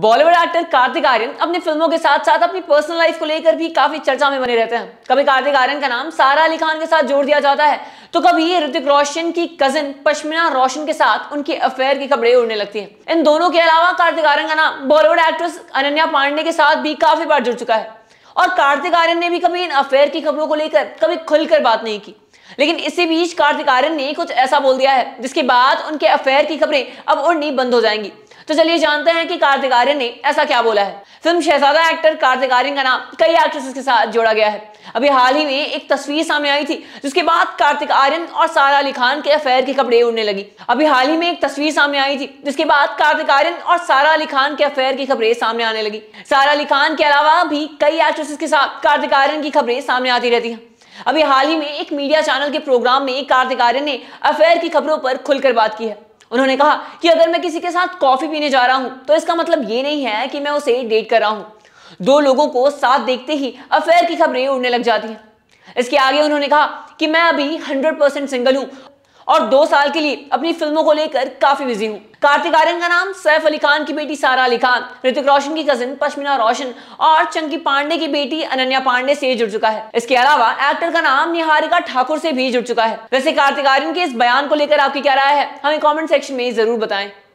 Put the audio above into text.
Bollywood actor Kartik Aryan अपनी फिल्मों के साथ साथ अपनी पर्सनल लाइफ को लेकर भी काफी चर्चा में बने रहते हैं कभी कार्तिक आर्यन का नाम सारा अली खान के साथ जोड़ दिया जाता है तो कभी ऋतिक रोशन की कजिन पश्मिना रोशन के साथ उनके अफेयर की खबरें उड़ने लगती हैं इन दोनों के अलावा कार्तिक आर्यन का नाम बॉलीवुड एक्ट्रेस अनन्या पांडे के साथ भी काफी बार जुड़ चुका है और कार्तिक आर्यन ने भी कभी इन अफेयर की खबरों को लेकर कभी खुलकर बात नहीं की लेकिन इसी बीच कार्तिक आर्यन ने कुछ ऐसा बोल दिया है जिसके बाद उनके अफेयर की खबरें अब उड़नी बंद हो जाएंगी तो चलिए जानते हैं कि कार्तिक आर्यन ने ऐसा क्या बोला है फिल्म शहजादा एक्टर कार्तिक आर्यन का नाम कई एक्ट्रेसेस के साथ जोड़ा गया है अभी हाल ही में एक तस्वीर सामने आई थी जिसके बाद कार्तिक आर्यन और सारा अली खान के अफेयर के कपड़े उड़ने लगी अभी हाल ही में एक तस्वीर सामने आई थी जिसके बाद कार्तिक आर्यन और सारा अली खान के अफेयर की खबरें सामने आने लगी सारा अली खान के अलावा भी कई एक्ट्रेसेस के साथ कार्तिक आर्यन की खबरें सामने आती रहती हैं अभी हाल ही में एक मीडिया चैनल के प्रोग्राम में कार्तिक आर्यन ने अफेयर की खबरों पर खुलकर बात की है उन्होंने कहा कि अगर मैं किसी के साथ कॉफी पीने जा रहा हूं तो इसका मतलब ये नहीं है कि मैं उसे डेट कर रहा हूं दो लोगों को साथ देखते ही अफेयर की खबरें उड़ने लग जाती हैं इसके आगे उन्होंने कहा कि मैं अभी 100% सिंगल हूं और दो साल के लिए अपनी फिल्मों को लेकर काफी बिजी हूँ कार्तिक आर्यन का नाम सैफ अली खान की बेटी सारा अली खान ऋतिक रोशन की कजिन पश्मिना रोशन और चंकी पांडे की बेटी अनन्या पांडे से जुड़ चुका है इसके अलावा एक्टर का नाम निहारिका ठाकुर से भी जुड़ चुका है वैसे कार्तिक आर्यन के इस बयान को लेकर आपकी क्या राय है हमें कॉमेंट सेक्शन में जरूर बताएं